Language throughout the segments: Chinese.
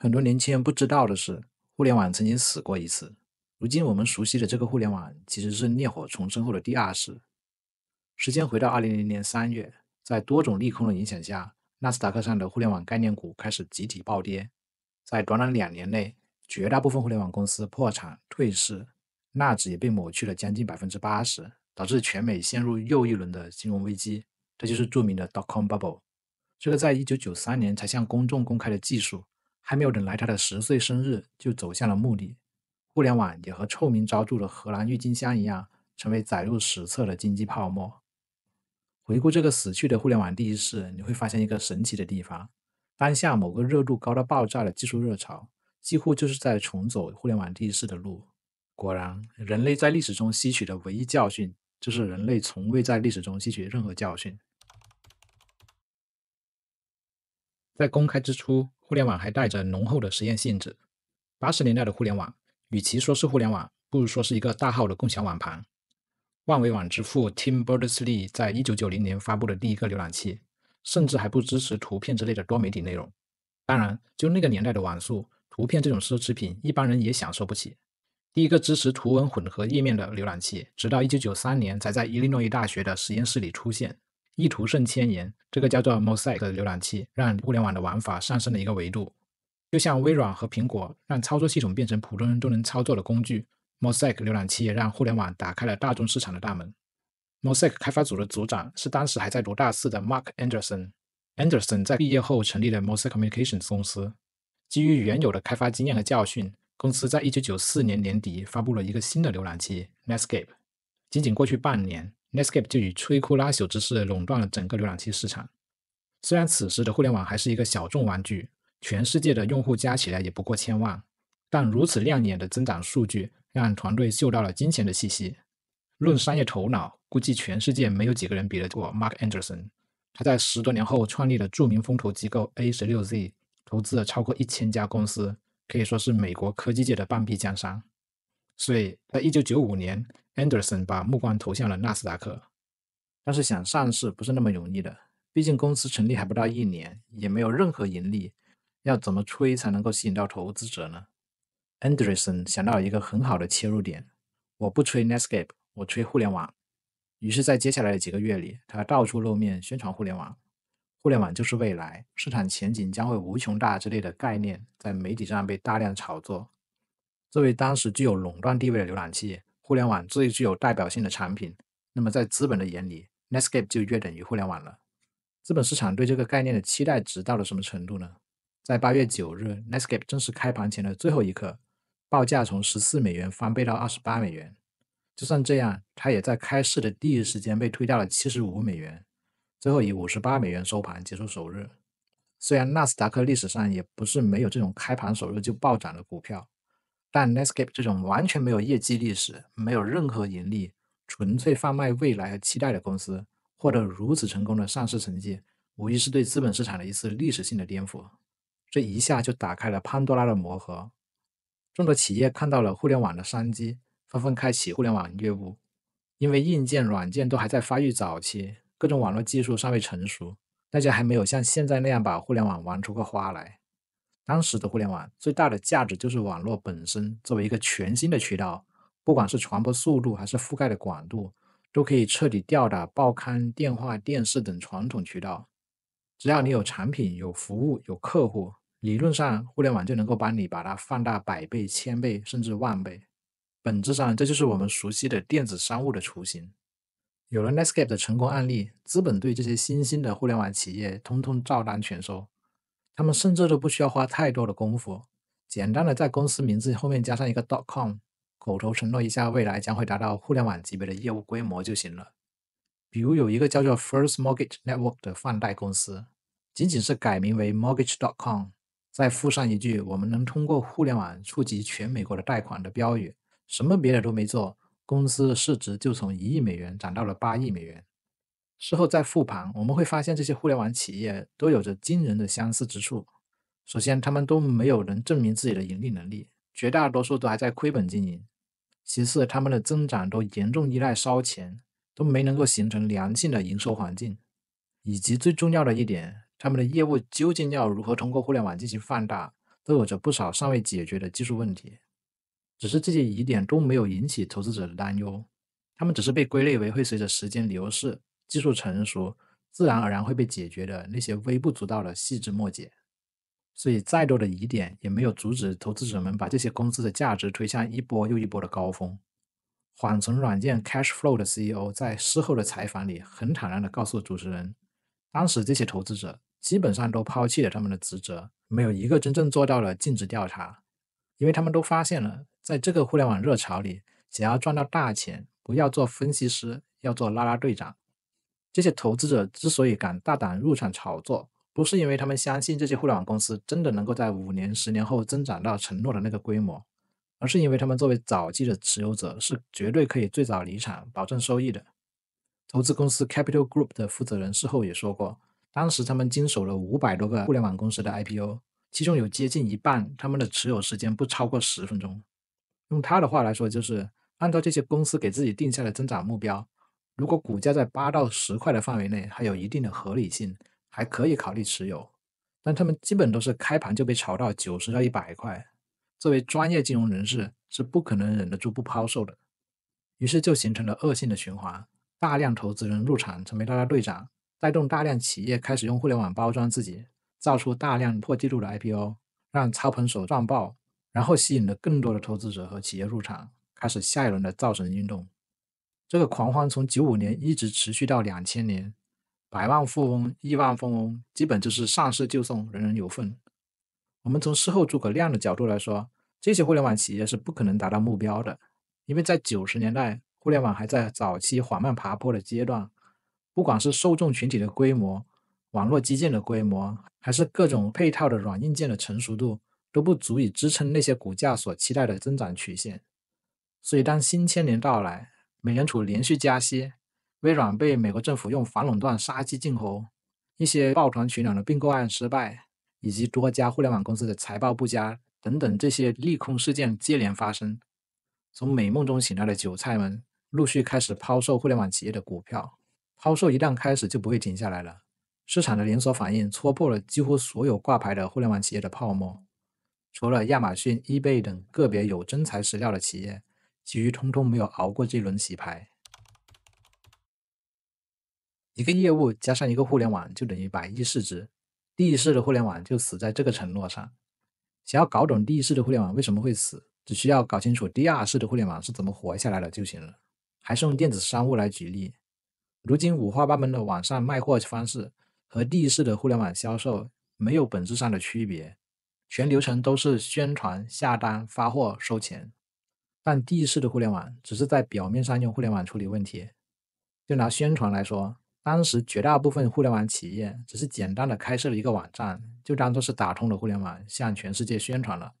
很多年轻人不知道的是，互联网曾经死过一次。如今我们熟悉的这个互联网，其实是烈火重生后的第二世。时间回到二零零零年三月，在多种利空的影响下，纳斯达克上的互联网概念股开始集体暴跌。在短短两年内，绝大部分互联网公司破产退市，纳指也被抹去了将近百分之八十，导致全美陷入又一轮的金融危机。这就是著名的 Dotcom Bubble。这个在一九九三年才向公众公开的技术。还没有等来他的十岁生日，就走向了墓地。互联网也和臭名昭著的荷兰郁金香一样，成为载入史册的经济泡沫。回顾这个死去的互联网第一世，你会发现一个神奇的地方：当下某个热度高到爆炸的技术热潮，几乎就是在重走互联网第一世的路。果然，人类在历史中吸取的唯一教训，就是人类从未在历史中吸取任何教训。在公开之初。互联网还带着浓厚的实验性质。八十年代的互联网，与其说是互联网，不如说是一个大号的共享网盘。万维网之父 Tim Berners-Lee 在一九九零年发布的第一个浏览器，甚至还不支持图片之类的多媒体内容。当然，就那个年代的网速，图片这种奢侈品，一般人也享受不起。第一个支持图文混合页面的浏览器，直到一九九三年才在伊利诺伊大学的实验室里出现。一图胜千言，这个叫做 Mosaic 的浏览器，让互联网的玩法上升了一个维度。就像微软和苹果让操作系统变成普通人都能操作的工具，Mosaic 浏览器也让互联网打开了大众市场的大门。Mosaic 开发组的组长是当时还在读大四的 Mark Anderson。Anderson 在毕业后成立了 Mosaic Communications 公司。基于原有的开发经验和教训，公司在1994年年底发布了一个新的浏览器 Netscape。仅仅过去半年。Netscape 就以摧枯拉朽之势垄断了整个浏览器市场。虽然此时的互联网还是一个小众玩具，全世界的用户加起来也不过千万，但如此亮眼的增长数据让团队嗅到了金钱的气息。论商业头脑，估计全世界没有几个人比得过 Mark Anderson。他在十多年后创立了著名风投机构 A 十六 Z，投资了超过一千家公司，可以说是美国科技界的半壁江山。所以在一九九五年，Anderson 把目光投向了纳斯达克，但是想上市不是那么容易的，毕竟公司成立还不到一年，也没有任何盈利，要怎么吹才能够吸引到投资者呢？Anderson 想到一个很好的切入点，我不吹 NetScape，我吹互联网。于是，在接下来的几个月里，他到处露面宣传互联网，互联网就是未来，市场前景将会无穷大之类的概念，在媒体上被大量炒作。作为当时具有垄断地位的浏览器，互联网最具有代表性的产品，那么在资本的眼里，Netscape 就约等于互联网了。资本市场对这个概念的期待值到了什么程度呢？在8月9日 Netscape 正式开盘前的最后一刻，报价从14美元翻倍到28美元。就算这样，它也在开市的第一时间被推掉了75美元，最后以58美元收盘，结束首日。虽然纳斯达克历史上也不是没有这种开盘首日就暴涨的股票。但 Netscape 这种完全没有业绩历史、没有任何盈利、纯粹贩卖未来和期待的公司，获得如此成功的上市成绩，无疑是对资本市场的一次历史性的颠覆。这一下就打开了潘多拉的魔盒，众多企业看到了互联网的商机，纷纷开启互联网业务。因为硬件、软件都还在发育早期，各种网络技术尚未成熟，大家还没有像现在那样把互联网玩出个花来。当时的互联网最大的价值就是网络本身作为一个全新的渠道，不管是传播速度还是覆盖的广度，都可以彻底吊打报刊、电话、电视等传统渠道。只要你有产品、有服务、有客户，理论上互联网就能够帮你把它放大百倍、千倍，甚至万倍。本质上，这就是我们熟悉的电子商务的雏形。有了 Netscape 的成功案例，资本对这些新兴的互联网企业通通照单全收。他们甚至都不需要花太多的功夫，简单的在公司名字后面加上一个 .com，口头承诺一下未来将会达到互联网级别的业务规模就行了。比如有一个叫做 First Mortgage Network 的放贷公司，仅仅是改名为 Mortgage .com，再附上一句“我们能通过互联网触及全美国的贷款”的标语，什么别的都没做，公司市值就从一亿美元涨到了八亿美元。事后再复盘，我们会发现这些互联网企业都有着惊人的相似之处。首先，他们都没有能证明自己的盈利能力，绝大多数都还在亏本经营。其次，他们的增长都严重依赖烧钱，都没能够形成良性的营收环境。以及最重要的一点，他们的业务究竟要如何通过互联网进行放大，都有着不少尚未解决的技术问题。只是这些疑点都没有引起投资者的担忧，他们只是被归类为会随着时间流逝。技术成熟，自然而然会被解决的那些微不足道的细枝末节。所以，再多的疑点也没有阻止投资者们把这些公司的价值推向一波又一波的高峰。缓存软件 Cash Flow 的 CEO 在事后的采访里很坦然地告诉主持人：“当时这些投资者基本上都抛弃了他们的职责，没有一个真正做到了尽职调查，因为他们都发现了，在这个互联网热潮里，想要赚到大钱，不要做分析师，要做拉拉队长。”这些投资者之所以敢大胆入场炒作，不是因为他们相信这些互联网公司真的能够在五年、十年后增长到承诺的那个规模，而是因为他们作为早期的持有者，是绝对可以最早离场、保证收益的。投资公司 Capital Group 的负责人事后也说过，当时他们经手了五百多个互联网公司的 IPO，其中有接近一半，他们的持有时间不超过十分钟。用他的话来说，就是按照这些公司给自己定下的增长目标。如果股价在八到十块的范围内还有一定的合理性，还可以考虑持有。但他们基本都是开盘就被炒到九十到一百块。作为专业金融人士，是不可能忍得住不抛售的。于是就形成了恶性的循环：大量投资人入场成为大家队长，带动大量企业开始用互联网包装自己，造出大量破纪录的 IPO，让操盘手赚爆，然后吸引了更多的投资者和企业入场，开始下一轮的造神运动。这个狂欢从九五年一直持续到两千年，百万富翁、亿万富翁基本就是上市就送，人人有份。我们从事后诸葛亮的角度来说，这些互联网企业是不可能达到目标的，因为在九十年代互联网还在早期缓慢爬坡的阶段，不管是受众群体的规模、网络基建的规模，还是各种配套的软硬件的成熟度，都不足以支撑那些股价所期待的增长曲线。所以，当新千年到来，美联储连续加息，微软被美国政府用反垄断杀鸡儆猴，一些抱团取暖的并购案失败，以及多家互联网公司的财报不佳等等，这些利空事件接连发生。从美梦中醒来的韭菜们陆续开始抛售互联网企业的股票，抛售一旦开始就不会停下来了。市场的连锁反应戳破了几乎所有挂牌的互联网企业的泡沫，除了亚马逊、eBay 等个别有真材实料的企业。其余通通没有熬过这轮洗牌。一个业务加上一个互联网就等于百亿市值，第一世的互联网就死在这个承诺上。想要搞懂第一世的互联网为什么会死，只需要搞清楚第二世的互联网是怎么活下来的就行了。还是用电子商务来举例，如今五花八门的网上卖货方式和第一世的互联网销售没有本质上的区别，全流程都是宣传、下单、发货、收钱。但地市的互联网只是在表面上用互联网处理问题。就拿宣传来说，当时绝大部分互联网企业只是简单的开设了一个网站，就当做是打通了互联网，向全世界宣传了。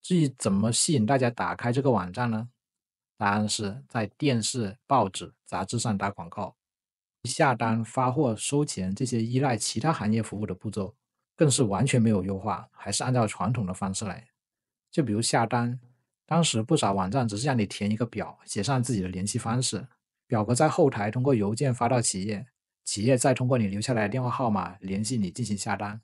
至于怎么吸引大家打开这个网站呢？答案是在电视、报纸、杂志上打广告。下单、发货、收钱这些依赖其他行业服务的步骤，更是完全没有优化，还是按照传统的方式来。就比如下单。当时不少网站只是让你填一个表，写上自己的联系方式，表格在后台通过邮件发到企业，企业再通过你留下来的电话号码联系你进行下单。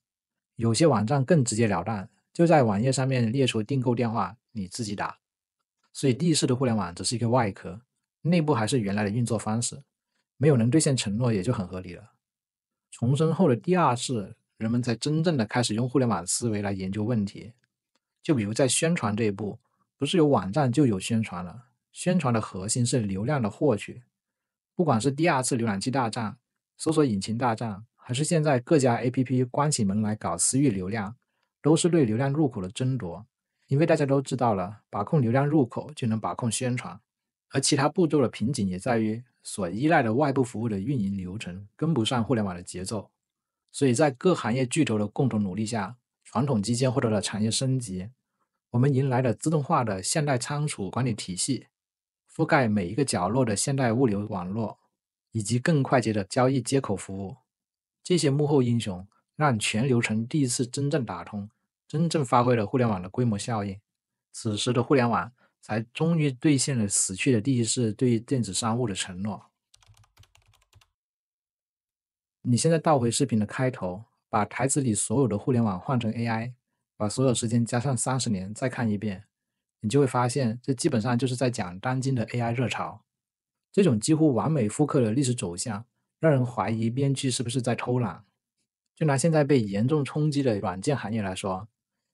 有些网站更直截了当，就在网页上面列出订购电话，你自己打。所以，第一次的互联网只是一个外壳，内部还是原来的运作方式，没有能兑现承诺也就很合理了。重生后的第二次，人们才真正的开始用互联网思维来研究问题，就比如在宣传这一步。不是有网站就有宣传了，宣传的核心是流量的获取。不管是第二次浏览器大战、搜索引擎大战，还是现在各家 A P P 关起门来搞私域流量，都是对流量入口的争夺。因为大家都知道了，把控流量入口就能把控宣传，而其他步骤的瓶颈也在于所依赖的外部服务的运营流程跟不上互联网的节奏。所以在各行业巨头的共同努力下，传统基建获得了产业升级。我们迎来了自动化的现代仓储管理体系，覆盖每一个角落的现代物流网络，以及更快捷的交易接口服务。这些幕后英雄让全流程第一次真正打通，真正发挥了互联网的规模效应。此时的互联网才终于兑现了死去的第一次对电子商务的承诺。你现在倒回视频的开头，把台词里所有的互联网换成 AI。把所有时间加上三十年再看一遍，你就会发现，这基本上就是在讲当今的 AI 热潮。这种几乎完美复刻的历史走向，让人怀疑编剧是不是在偷懒。就拿现在被严重冲击的软件行业来说，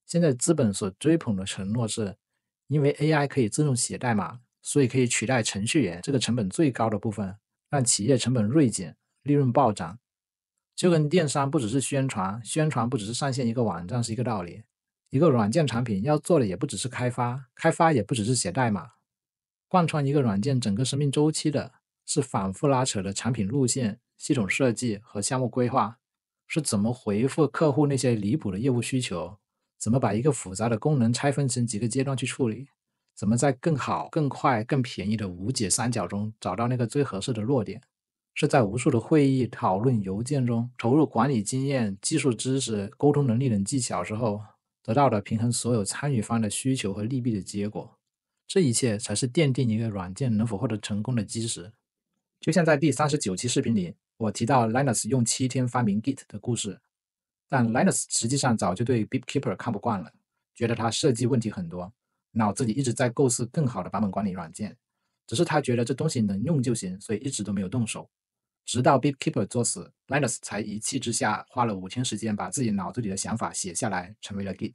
现在资本所追捧的承诺是，因为 AI 可以自动写代码，所以可以取代程序员这个成本最高的部分，让企业成本锐减，利润暴涨。就跟电商不只是宣传，宣传不只是上线一个网站是一个道理。一个软件产品要做的也不只是开发，开发也不只是写代码。贯穿一个软件整个生命周期的是反复拉扯的产品路线、系统设计和项目规划。是怎么回复客户那些离谱的业务需求？怎么把一个复杂的功能拆分成几个阶段去处理？怎么在更好、更快、更便宜的无解三角中找到那个最合适的落点？是在无数的会议讨论、邮件中投入管理经验、技术知识、沟通能力等技巧之后。得到的平衡所有参与方的需求和利弊的结果，这一切才是奠定一个软件能否获得成功的基石。就像在第三十九期视频里，我提到 Linus 用七天发明 Git 的故事，但 Linus 实际上早就对 BitKeeper 看不惯了，觉得它设计问题很多，脑子里一直在构思更好的版本管理软件，只是他觉得这东西能用就行，所以一直都没有动手。直到 BitKeeper 作死，Linus 才一气之下花了五天时间把自己脑子里的想法写下来，成为了 Git。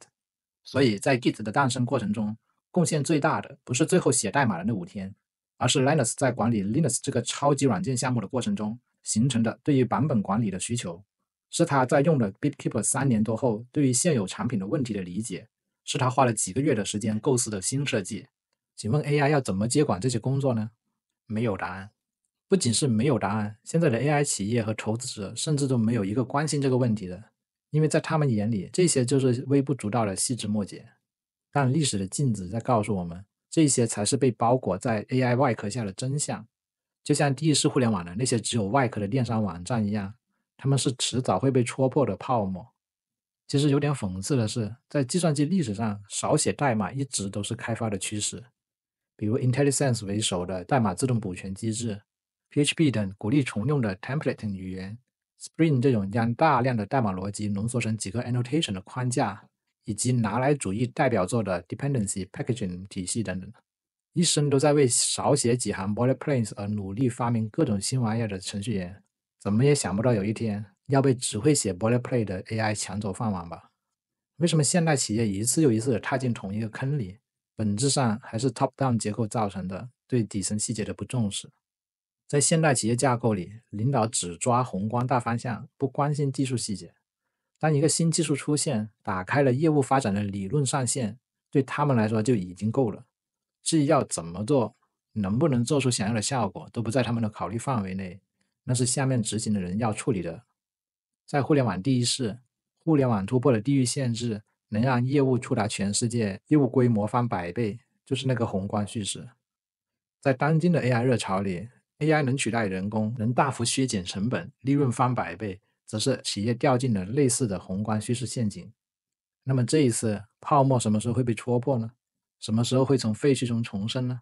所以在 Git 的诞生过程中，贡献最大的不是最后写代码的那五天，而是 Linus 在管理 Linux 这个超级软件项目的过程中形成的对于版本管理的需求，是他在用了 BitKeeper 三年多后对于现有产品的问题的理解，是他花了几个月的时间构思的新设计。请问 AI 要怎么接管这些工作呢？没有答案。不仅是没有答案，现在的 AI 企业和投资者甚至都没有一个关心这个问题的，因为在他们眼里，这些就是微不足道的细枝末节。但历史的镜子在告诉我们，这些才是被包裹在 AI 外壳下的真相。就像第一次互联网的那些只有外壳的电商网站一样，他们是迟早会被戳破的泡沫。其实有点讽刺的是，在计算机历史上，少写代码一直都是开发的趋势，比如 Intellisense 为首的代码自动补全机制。PHP 等鼓励重用的 template 语言，Spring 这种将大量的代码逻辑浓缩成几个 annotation 的框架，以及拿来主义代表作的 dependency packaging 体系等等，一生都在为少写几行 body plans 而努力发明各种新玩意的程序员，怎么也想不到有一天要被只会写 body p l a e 的 AI 抢走饭碗吧？为什么现代企业一次又一次的踏进同一个坑里？本质上还是 top down 结构造成的对底层细节的不重视。在现代企业架构里，领导只抓宏观大方向，不关心技术细节。当一个新技术出现，打开了业务发展的理论上限，对他们来说就已经够了。至于要怎么做，能不能做出想要的效果，都不在他们的考虑范围内。那是下面执行的人要处理的。在互联网第一世，互联网突破了地域限制，能让业务触达全世界，业务规模翻百倍，就是那个宏观叙事。在当今的 AI 热潮里。AI 能取代人工，能大幅削减成本，利润翻百倍，则是企业掉进了类似的宏观叙事陷阱。那么这一次泡沫什么时候会被戳破呢？什么时候会从废墟中重生呢？